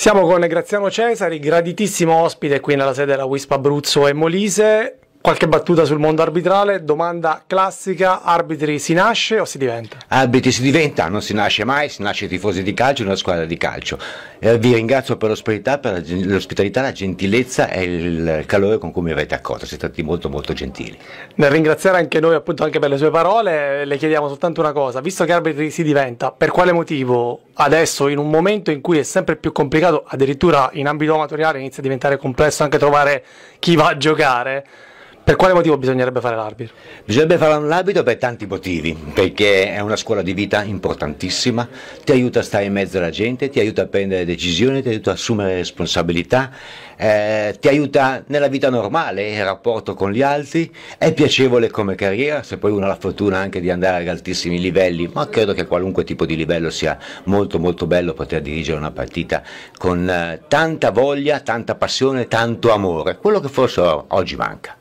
Siamo con Graziano Cesari, graditissimo ospite qui nella sede della Wisp Abruzzo e Molise, Qualche battuta sul mondo arbitrale, domanda classica, arbitri si nasce o si diventa? Arbitri si diventa, non si nasce mai, si nasce tifosi di calcio, in una squadra di calcio. Eh, vi ringrazio per l'ospitalità, per l'ospitalità, la gentilezza e il calore con cui mi avete accorto, siete stati molto molto gentili. Nel ringraziare anche noi appunto anche per le sue parole, le chiediamo soltanto una cosa, visto che arbitri si diventa, per quale motivo adesso in un momento in cui è sempre più complicato, addirittura in ambito amatoriale inizia a diventare complesso anche trovare chi va a giocare? Per quale motivo bisognerebbe fare l'arbitro? Bisognerebbe fare l'arbitro per tanti motivi, perché è una scuola di vita importantissima, ti aiuta a stare in mezzo alla gente, ti aiuta a prendere decisioni, ti aiuta a assumere responsabilità, eh, ti aiuta nella vita normale, il rapporto con gli altri, è piacevole come carriera, se poi uno ha la fortuna anche di andare ad altissimi livelli, ma credo che qualunque tipo di livello sia molto molto bello poter dirigere una partita con eh, tanta voglia, tanta passione, tanto amore, quello che forse oggi manca.